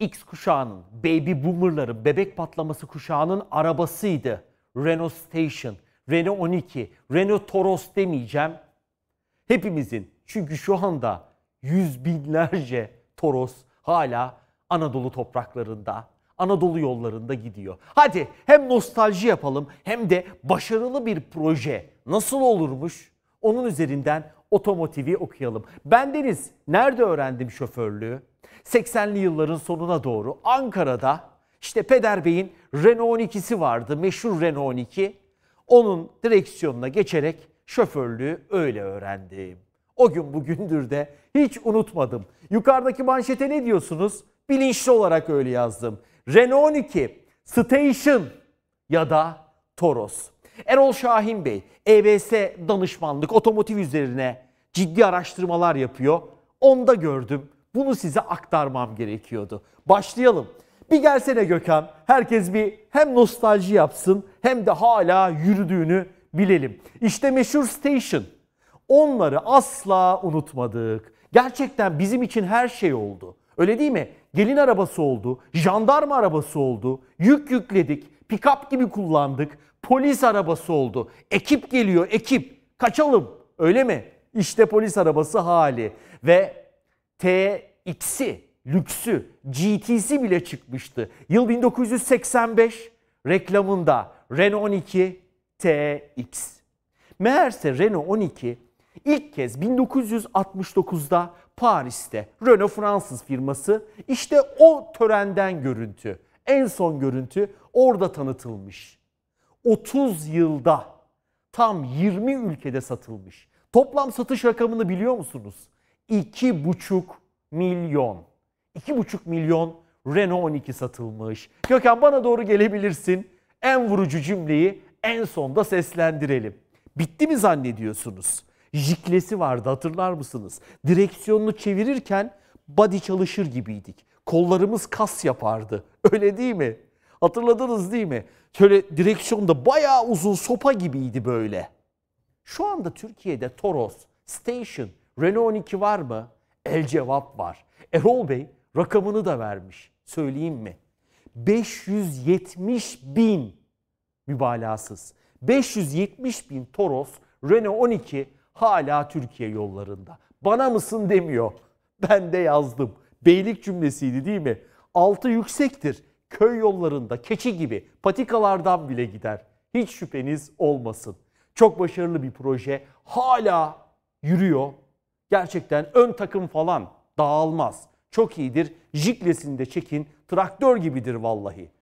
X kuşağının, baby boomerların, bebek patlaması kuşağının arabasıydı. Renault Station, Renault 12, Renault Toros demeyeceğim. Hepimizin çünkü şu anda yüz binlerce Toros hala Anadolu topraklarında, Anadolu yollarında gidiyor. Hadi hem nostalji yapalım hem de başarılı bir proje nasıl olurmuş onun üzerinden otomotivi okuyalım. Bendeniz nerede öğrendim şoförlüğü? 80'li yılların sonuna doğru Ankara'da işte Peder Bey'in Renault 12'si vardı. Meşhur Renault 12. Onun direksiyonuna geçerek şoförlüğü öyle öğrendim. O gün bugündür de hiç unutmadım. Yukarıdaki manşete ne diyorsunuz? Bilinçli olarak öyle yazdım. Renault 12, Station ya da Toros. Erol Şahin Bey, EBS danışmanlık otomotiv üzerine ciddi araştırmalar yapıyor. Onda gördüm bunu size aktarmam gerekiyordu. Başlayalım. Bir gelsene Gökhan. Herkes bir hem nostalji yapsın hem de hala yürüdüğünü bilelim. İşte meşhur Station. Onları asla unutmadık. Gerçekten bizim için her şey oldu. Öyle değil mi? Gelin arabası oldu, jandarma arabası oldu, yük yükledik, pikap gibi kullandık, polis arabası oldu. Ekip geliyor, ekip. Kaçalım. Öyle mi? İşte polis arabası hali ve TX'i, lüksü, GT'si bile çıkmıştı. Yıl 1985 reklamında Renault 12 TX. Meğerse Renault 12 ilk kez 1969'da Paris'te Renault Fransız firması işte o törenden görüntü, en son görüntü orada tanıtılmış. 30 yılda tam 20 ülkede satılmış. Toplam satış rakamını biliyor musunuz? 2,5 milyon. 2,5 milyon Renault 12 satılmış. Gökhan bana doğru gelebilirsin. En vurucu cümleyi en sonda seslendirelim. Bitti mi zannediyorsunuz? Jiklesi vardı hatırlar mısınız? Direksiyonunu çevirirken body çalışır gibiydik. Kollarımız kas yapardı. Öyle değil mi? Hatırladınız değil mi? Şöyle direksiyonda bayağı uzun sopa gibiydi böyle. Şu anda Türkiye'de Toros, Station Renault 12 var mı? El cevap var. Erol Bey rakamını da vermiş. Söyleyeyim mi? 570 bin mübalağasız. 570 bin Toros Renault 12 hala Türkiye yollarında. Bana mısın demiyor. Ben de yazdım. Beylik cümlesiydi değil mi? Altı yüksektir. Köy yollarında keçi gibi patikalardan bile gider. Hiç şüpheniz olmasın. Çok başarılı bir proje. Hala yürüyor Gerçekten ön takım falan dağılmaz. Çok iyidir. Jiklesini de çekin. Traktör gibidir vallahi.